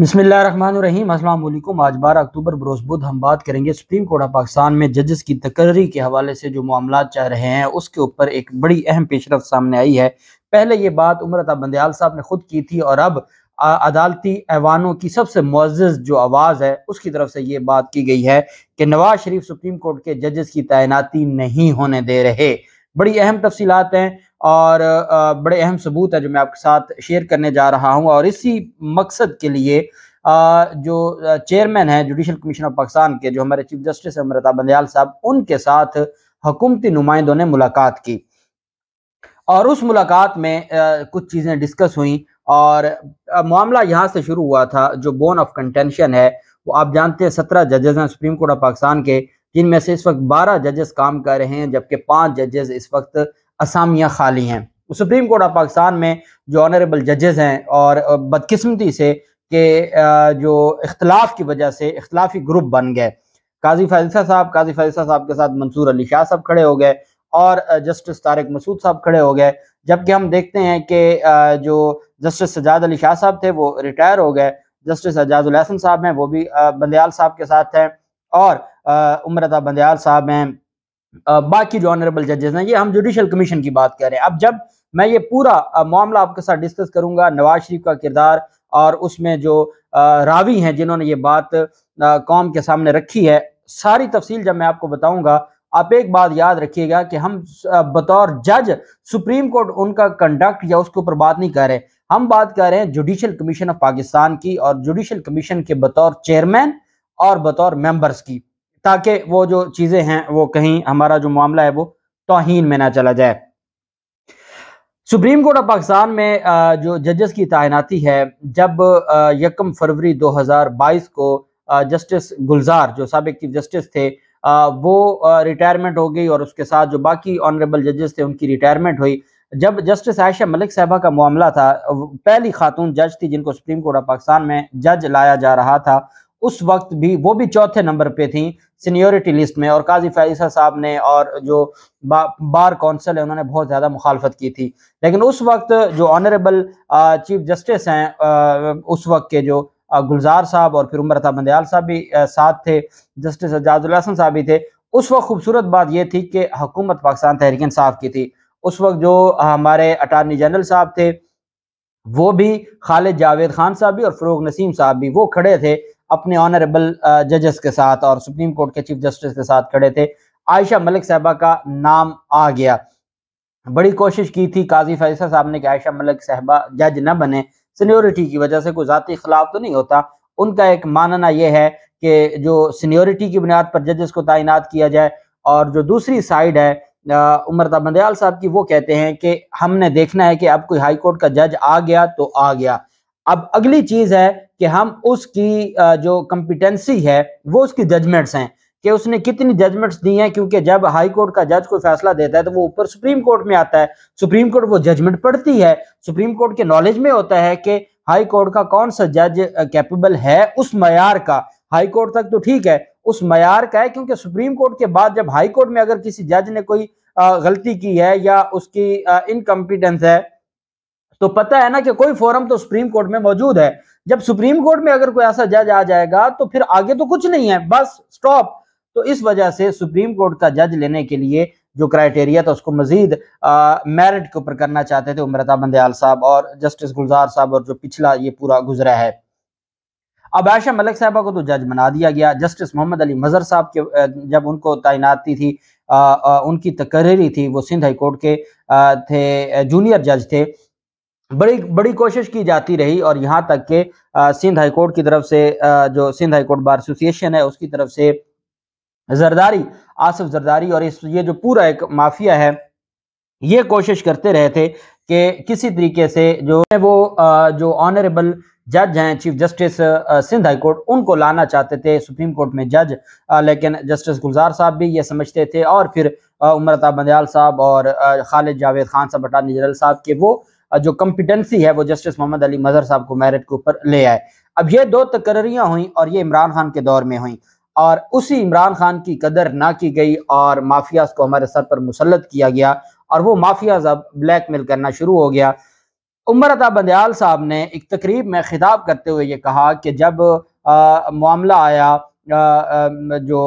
बसमीम अल्लाम आज बारह अक्टूबर बरोस बुध हम बात करेंगे सुप्रीम कोर्ट ऑफ पाकिस्तान में जजेस की तकर्री के हवाले से जो मामला चाह रहे हैं उसके ऊपर एक बड़ी अहम पेशरफ सामने आई है पहले ये बात उमरता बंदयाल साहब ने खुद की थी और अब अदालती एवानों की सबसे मुआज़ जो आवाज़ है उसकी तरफ से ये बात की गई है कि नवाज शरीफ सुप्रीम कोर्ट के जजेस की तैनाती नहीं होने दे रहे बड़ी अहम तफसीत हैं और बड़े अहम सबूत है जो मैं आपके साथ शेयर करने जा रहा हूँ और इसी मकसद के लिए जो चेयरमैन है जुडिशल कमीशन ऑफ पाकिस्तान के जो हमारे चीफ जस्टिस हैं अमृता बंदयाल साहब उनके साथ हुकूमती नुमाइंदों ने मुलाकात की और उस मुलाकात में कुछ चीज़ें डिस्कस हुई और मामला यहाँ से शुरू हुआ था जो बोन ऑफ कंटेंशन है वो आप जानते हैं सत्रह जजेस हैं सुप्रीम कोर्ट ऑफ पाकिस्तान के जिनमें से इस वक्त बारह जजेस काम कर रहे हैं जबकि पांच जजेस इस वक्त असामियाँ खाली हैं सुप्रीम कोर्ट ऑफ पाकिस्तान में जो ऑनरेबल जजेज़ हैं और बदकिस्मती से के जो इख्तलाफ की वजह से इख्तलाफी ग्रुप बन गए काजी फैजा साहब काजी फैजा साहब के साथ मंसूर अली शाह साहब खड़े हो गए और जस्टिस तारक मसूद साहब खड़े हो गए जबकि हम देखते हैं कि जो जस्टिस सजाद अली शाह साहब थे वो रिटायर हो गए जस्टिस एजाजन साहब हैं वो भी बंदयाल साहब के साथ हैं और उम्रता बंदयाल साहब हैं बाकी जो ऑनरेबल जजेस हैं ये हम जुडिशल कमीशन की बात कर रहे हैं अब जब मैं ये पूरा मामला आपके साथ डिस्कस करूंगा नवाज शरीफ का किरदार और उसमें जो रावी हैं जिन्होंने ये बात कौम के सामने रखी है सारी तफसील जब मैं आपको बताऊंगा आप एक बात याद रखिएगा कि हम बतौर जज सुप्रीम कोर्ट उनका कंडक्ट या उसके ऊपर बात नहीं कर रहे हम बात कर रहे हैं जुडिशल कमीशन ऑफ पाकिस्तान की और जुडिशल कमीशन के बतौर चेयरमैन और बतौर मेंबर्स की ताकि वो जो चीज़ें हैं वो कहीं हमारा जो मामला है वो तोहन में ना चला जाए सुप्रीम कोर्ट ऑफ पाकिस्तान में जो जजेस की तैनाती है जब यकम फरवरी 2022 को जस्टिस गुलजार जो सबक चीफ जस्टिस थे वो रिटायरमेंट हो गई और उसके साथ जो बाकी ऑनरेबल जजेस थे उनकी रिटायरमेंट हुई जब जस्टिस आयशा मलिक साहबा का मामला था पहली खातून जज थी जिनको सुप्रीम कोर्ट ऑफ पाकिस्तान में जज लाया जा रहा था उस वक्त भी वो भी चौथे नंबर पे थी सीनियोरिटी लिस्ट में और काजी फैसा साहब ने और जो बा, बार कौंसल है उन्होंने बहुत ज़्यादा मुखालफत की थी लेकिन उस वक्त जो ऑनरेबल चीफ जस्टिस हैं उस वक्त के जो गुलजार साहब और फिर उम्र था बंदयाल साहब भी साथ थे जस्टिस एजाजन साहब भी थे उस वक्त खूबसूरत बात यह थी कि हुकूमत पाकिस्तान तहरीक इंसाफ की थी उस वक्त जो हमारे अटारनी जनरल साहब थे वो भी खालिद जावेद खान साहब भी और फरोग नसीम साहब भी वो खड़े थे अपने ऑनरेबल जजेस के साथ और सुप्रीम कोर्ट के चीफ जस्टिस के साथ खड़े थे आयशा मलिक साहबा का नाम आ गया बड़ी कोशिश की थी काजी फैसल साहब ने कि आयशा मलिक साहबा जज न बने सीनियोरिटी की वजह से कोई ज़ाती खिलाफ तो नहीं होता उनका एक मानना यह है कि जो सीनियोरिटी की बुनियाद पर जजेस को तैनात किया जाए और जो दूसरी साइड है उमरता बंदयाल साहब की वो कहते हैं कि हमने देखना है कि अब कोई हाई कोर्ट का जज आ गया तो आ गया अब अगली चीज है कि हम उसकी जो कंपिटेंसी है वो उसकी जजमेंट्स हैं कि उसने कितनी जजमेंट्स दी हैं क्योंकि जब हाई कोर्ट का जज कोई फैसला देता है तो वो ऊपर सुप्रीम कोर्ट में आता है सुप्रीम कोर्ट वो जजमेंट पढ़ती है सुप्रीम कोर्ट के नॉलेज में होता है कि हाई कोर्ट का कौन सा जज कैपेबल है उस मैार का हाई कोर्ट तक तो ठीक है उस मैार का है क्योंकि सुप्रीम कोर्ट के बाद जब हाई कोर्ट में अगर किसी जज ने कोई गलती की है या उसकी इनकम्पिटेंस है तो पता है ना कि कोई फोरम तो सुप्रीम कोर्ट में मौजूद है जब सुप्रीम कोर्ट में अगर कोई ऐसा जज आ जाएगा तो फिर आगे तो कुछ नहीं है बस स्टॉप तो इस वजह से सुप्रीम कोर्ट का जज लेने के लिए जो क्राइटेरिया था उसको मजीद मेरिट के ऊपर करना चाहते थे उम्रता बंदयाल साहब और जस्टिस गुलजार साहब और जो पिछला ये पूरा गुजरा है अब आयशा मलिक साहबा को तो जज बना दिया गया जस्टिस मोहम्मद अली मजहर साहब के जब उनको तैनाती थी आ, आ, उनकी तकरीरी थी वो सिंध हाई कोर्ट के आ, थे जूनियर जज थे बड़ी बड़ी कोशिश की जाती रही और यहाँ तक के सिंध हाईकोर्ट की तरफ से जो सिंध हाईकोर्ट बार एसोसिएशन है उसकी तरफ से जरदारी आसिफ जरदारी और इस ये जो पूरा एक माफिया है ये कोशिश करते रहे थे कि किसी तरीके से जो है वो जो ऑनरेबल जज हैं chief justice Sindh high court उनको लाना चाहते थे सुप्रीम कोर्ट में जज लेकिन जस्टिस गुलजार साहब भी ये समझते थे और फिर उमरता बंदयाल साहब और खालिद जावेद खान साहब अटारनी जनरल साहब के वो जो कॉम्पिटेंसी है वो जस्टिस मोहम्मद अली मजहर साहब को मेरिट के ऊपर ले आए अब ये दो तकरियाँ हुई और ये इमरान खान के दौर में हुई और उसी इमरान खान की कदर ना की गई और माफियाज को हमारे सर पर मुसलत किया गया और वो माफियाज अब ब्लैकमेल करना शुरू हो गया उमर अता बंदयाल साहब ने एक तकरीब में खिताब करते हुए ये कहा कि जब मामला आया आ, आ, जो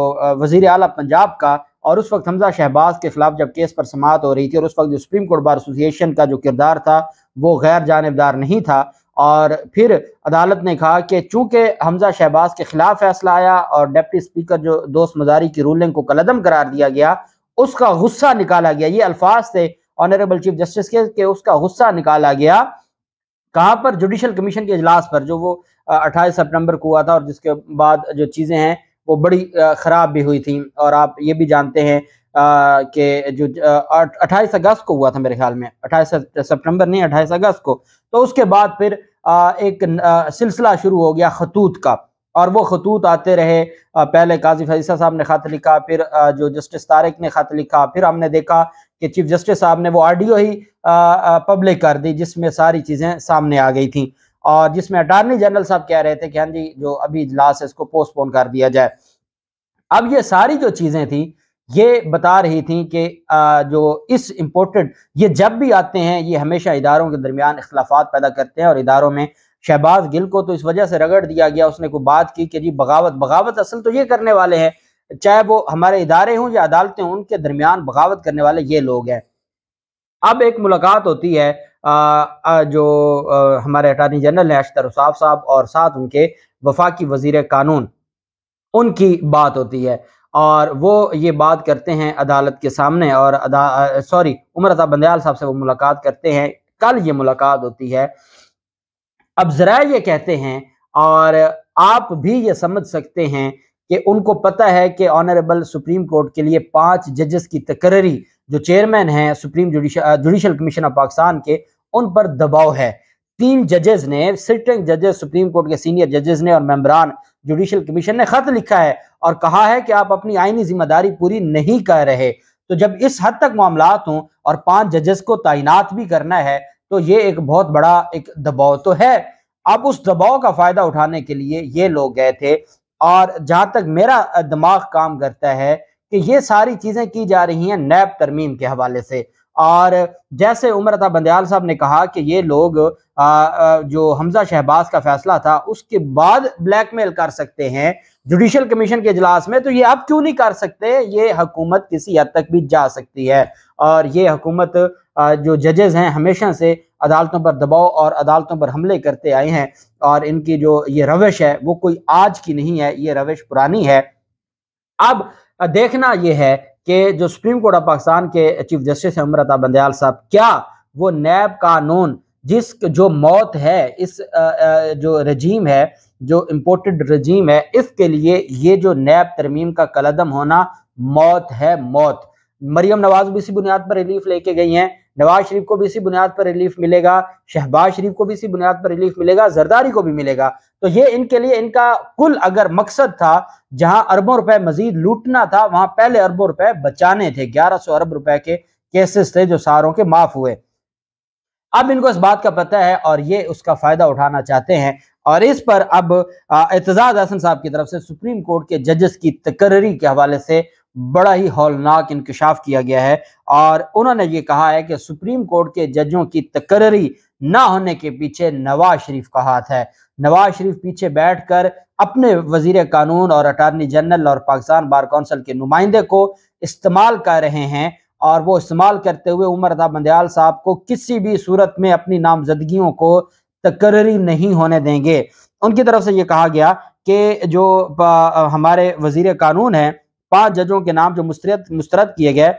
वजीर अला पंजाब का और उस वक्त हमजा शहबाज के खिलाफ जब केस पर समात हो रही थी और उस वक्त जो सुप्रीम कोर्ट बार एसोसिएशन का जो किरदार था वो गैर जानबदार नहीं था और फिर अदालत ने कहा कि चूंकि हमजा शहबाज के खिलाफ फैसला आया और डेप्टी स्पीकर जो दोस्त मजारी की रूलिंग को कलदम करार दिया गया उसका गुस्सा निकाला गया ये अल्फाज थे ऑनरेबल चीफ जस्टिस के, के उसका गुस्सा निकाला गया कहाँ पर जुडिशल कमीशन के अजलास पर जो वो अट्ठाईस सितंबर को हुआ था और जिसके बाद जो चीज़ें हैं वो बड़ी ख़राब भी हुई थी और आप ये भी जानते हैं कि जो अट्ठाईस अगस्त को हुआ था मेरे ख्याल में अट्ठाईस सितंबर नहीं अट्ठाईस अगस्त को तो उसके बाद फिर आ, एक सिलसिला शुरू हो गया खतूत का और वो खतूत आते रहे पहले काजी फैसा साहब ने ख़त लिखा फिर जो जस्टिस तारिक ने ख़त लिखा फिर हमने देखा कि चीफ जस्टिस साहब ने वो ऑडियो ही पब्लिक कर दी जिसमें सारी चीज़ें सामने आ गई थी और जिसमें अटारनी जनरल साहब कह रहे थे कि हाँ जी जो अभी इजलास है इसको पोस्टपोन कर दिया जाए अब ये सारी जो चीज़ें थी ये बता रही थी कि जो इस इम्पोर्टेड ये जब भी आते हैं ये हमेशा इदारों के दरमियान अख्लाफा पैदा करते हैं और इदारों में शहबाज गिल को तो इस वजह से रगड़ दिया गया उसने को बात की कि जी बगावत बगावत असल तो ये करने वाले हैं चाहे वो हमारे इदारे हों या अदालतें हों उनके दरमियान बगावत करने वाले ये लोग हैं अब एक मुलाकात होती है आ, जो आ, हमारे अटॉर्नी जनरल हैं अश्तर उसाफ साहब और साथ उनके वफाकी वजीर कानून उनकी बात होती है और वो ये बात करते हैं अदालत के सामने और सॉरी उमर अजा बंदयाल साहब से वो मुलाकात करते हैं कल ये मुलाकात होती है अब ज़रा ये कहते हैं और आप भी ये समझ सकते हैं कि उनको पता है कि ऑनरेबल सुप्रीम कोर्ट के लिए पांच जजेस की तकररी जो चेयरमैन हैं supreme judicial judicial commission of Pakistan के उन पर दबाव है तीन जजेस ने सिटिंग जजेस सुप्रीम कोर्ट के सीनियर जजेस ने और मेम्बरान जुडिशियल कमीशन ने खत लिखा है और कहा है कि आप अपनी आईनी जिम्मेदारी पूरी नहीं कर रहे तो जब इस हद तक मामला हों और पांच जजेस को तैनात भी करना है तो ये एक बहुत बड़ा एक दबाव तो है अब उस दबाव का फायदा उठाने के लिए ये लोग गए थे और जहां तक मेरा दिमाग काम करता है कि ये सारी चीजें की जा रही हैं नैब तरमीम के हवाले से और जैसे उमर अता बंदयाल साहब ने कहा कि ये लोग आ, आ, जो हमजा शहबाज का फैसला था उसके बाद ब्लैकमेल कर सकते हैं जुडिशल कमीशन के इजलास में तो ये अब क्यों नहीं कर सकते ये हकूमत किसी हद तक भी जा सकती है और ये हकूमत जो जजेज हैं हमेशा से अदालतों पर दबाव और अदालतों पर हमले करते आए हैं और इनकी जो ये रविश है वो कोई आज की नहीं है ये रविश पुरानी है अब देखना यह है कि जो सुप्रीम कोर्ट ऑफ पाकिस्तान के चीफ जस्टिस हैं उमर अता बंदयाल साहब क्या वो नैब कानून जिस जो मौत है इस जो रजीम है जो इम्पोर्टेड रजीम है इसके लिए ये जो नैब तरमीम का कलदम होना मौत है मौत मरियम नवाज भी इसी बुनियाद पर रिलीफ लेके गई हैं नवाज शरीफ को भी इसी बुनियाद पर रिलीफ मिलेगा शहबाज शरीफ को भी इसी बुनियाद पर रिलीफ मिलेगा जरदारी को भी मिलेगा तो ये इनके लिए इनका कुल अगर मकसद था जहां अरबों रुपए मजीद लूटना था वहां पहले अरबों रुपए बचाने थे ग्यारह सौ अरब रुपए के केसेस थे जो सारों के माफ हुए अब इनको इस बात का पता है और ये उसका फायदा उठाना चाहते हैं और इस पर अब एतजाज हसन साहब की तरफ से सुप्रीम कोर्ट के जजेस की तकर्री के हवाले से बड़ा ही हौलनाक इंकशाफ किया गया है और उन्होंने ये कहा है कि सुप्रीम कोर्ट के जजों की तकररी ना होने के पीछे नवाज शरीफ का हाथ है नवाज शरीफ पीछे बैठकर अपने वजीर कानून और अटारनी जनरल और पाकिस्तान बार कौंसिल के नुमाइंदे को इस्तेमाल कर रहे हैं और वो इस्तेमाल करते हुए उमर अदा बंदयाल साहब को किसी भी सूरत में अपनी नामजदगियों को तकररी नहीं होने देंगे उनकी तरफ से ये कहा गया कि जो हमारे वजीर कानून हैं पांच जजों के नाम जो मुस्तरद मुस्तरद किए गए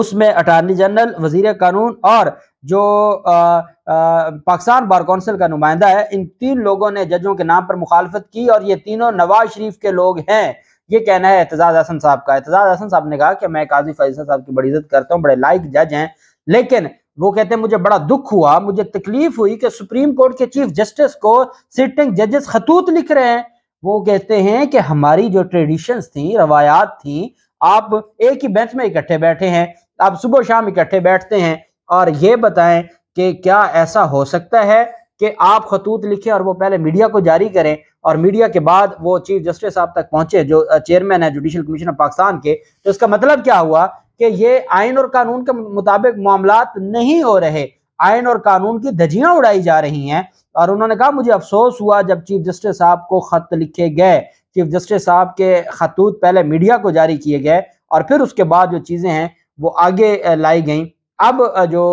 उसमें अटारनी जनरल वजीर कानून और जो पाकिस्तान बार कौंसिल का नुमाइंदा है इन तीन लोगों ने जजों के नाम पर मुखालफत की और ये तीनों नवाज शरीफ के लोग हैं ये कहना है एतजाज हसन साहब का एतजाज हसन साहब ने कहा कि मैं काजी फैसल साहब की बड़ी इज्जत करता हूँ बड़े लाइक जज हैं लेकिन वो कहते हैं मुझे बड़ा दुख हुआ मुझे तकलीफ हुई कि सुप्रीम कोर्ट के चीफ जस्टिस को सिटिंग जजेस खतूत लिख रहे हैं वो कहते हैं कि हमारी जो ट्रेडिशंस थी रवायात थी आप एक ही बेंच में इकट्ठे बैठे हैं आप सुबह शाम इकट्ठे बैठते हैं और ये बताएं कि क्या ऐसा हो सकता है कि आप खतूत लिखें और वो पहले मीडिया को जारी करें और मीडिया के बाद वो चीफ जस्टिस साहब तक पहुंचे जो चेयरमैन है जुडिशल कमीशन ऑफ पाकिस्तान के तो इसका मतलब क्या हुआ कि ये आइन और कानून के मुताबिक मामला नहीं हो रहे आयन और कानून की धजियां उड़ाई जा रही हैं और उन्होंने कहा मुझे अफसोस हुआ जब चीफ जस्टिस साहब को ख़त लिखे गए चीफ जस्टिस साहब के खतूत पहले मीडिया को जारी किए गए और फिर उसके बाद जो चीज़ें हैं वो आगे लाई गई अब जो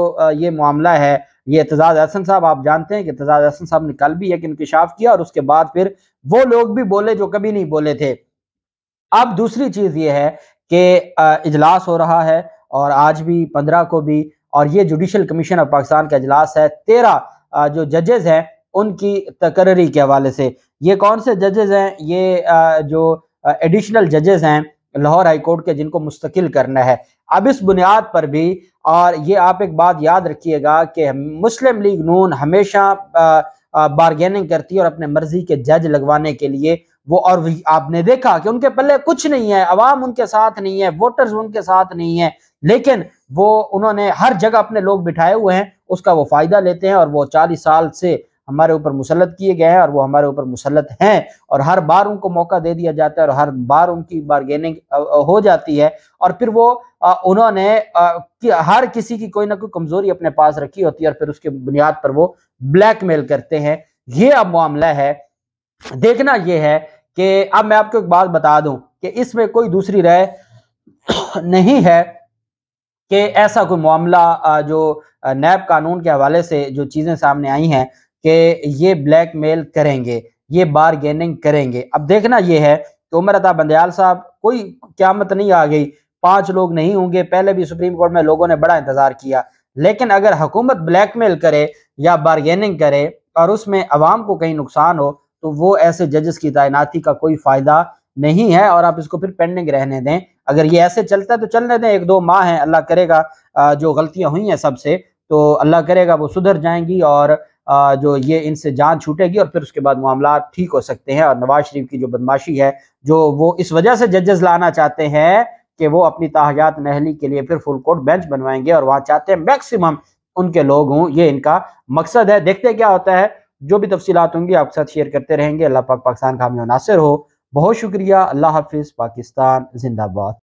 ये मामला है ये एतजाज़ अहसन साहब आप जानते हैं कि एतजाज़ अहसन साहब ने कल भी एक इंकशाफ किया और उसके बाद फिर वो लोग भी बोले जो कभी नहीं बोले थे अब दूसरी चीज़ ये है कि इजलास हो रहा है और आज भी पंद्रह को भी और ये जुडिशल कमीशन ऑफ पाकिस्तान का इजलास है तेरह जो जजेज़ हैं उनकी तकर्री के हवाले से ये कौन से जजेज़ हैं ये जो एडिशनल जजेज़ हैं लाहौर हाई कोर्ट के जिनको मुस्तकिल करना है अब इस बुनियाद पर भी और ये आप एक बात याद रखिएगा कि मुस्लिम लीग नून हमेशा बारगेनिंग करती है और अपने मर्जी के जज लगवाने के लिए वो और आपने देखा कि उनके पल्ले कुछ नहीं है अवाम उनके साथ नहीं है वोटर्स उनके साथ नहीं है लेकिन वो उन्होंने हर जगह अपने लोग बिठाए हुए हैं उसका वो फ़ायदा लेते हैं और वो चालीस साल से हमारे ऊपर मुसलत किए गए हैं और वो हमारे ऊपर मुसलत हैं और हर बार उनको मौका दे दिया जाता है और हर बार उनकी बारगेनिंग हो जाती है और फिर वो उन्होंने हर किसी की कोई ना कोई कमज़ोरी अपने पास रखी होती है और फिर उसके बुनियाद पर वो ब्लैकमेल करते हैं ये अब मामला है देखना यह है कि अब मैं आपको एक बात बता दूं कि इसमें कोई दूसरी राय नहीं है कि ऐसा कोई मामला जो नैब कानून के हवाले से जो चीज़ें सामने आई हैं कि ये ब्लैकमेल करेंगे ये बारगेनिंग करेंगे अब देखना ये है कि उमर अता बंदयाल साहब कोई क्यामत नहीं आ गई पांच लोग नहीं होंगे पहले भी सुप्रीम कोर्ट में लोगों ने बड़ा इंतज़ार किया लेकिन अगर हुकूमत ब्लैकमेल करे या बारगेनिंग करे और उसमें आवाम को कहीं नुकसान हो तो वो ऐसे जजेस की तैनाती का कोई फायदा नहीं है और आप इसको फिर पेंडिंग रहने दें अगर ये ऐसे चलता है तो चलने दें एक दो माह है अल्लाह करेगा जो गलतियां हुई हैं सबसे तो अल्लाह करेगा वो सुधर जाएंगी और जो ये इनसे जान छूटेगी और फिर उसके बाद मामला ठीक हो सकते हैं और नवाज शरीफ की जो बदमाशी है जो वो इस वजह से जजेस लाना चाहते हैं कि वो अपनी ताहजात नहली के लिए फिर फुल कोर्ट बेंच बनवाएंगे और वहाँ चाहते हैं मैक्सिमम उनके लोग हों ये इनका मकसद है देखते क्या होता है जो भी तफसीत होंगी आपके साथ शेयर करते रहेंगे अल्लाह पाक पाकिस्तान का हमें नासिर हो बहुत शुक्रिया अल्लाह हाफिज़ पाकिस्तान जिंदाबाद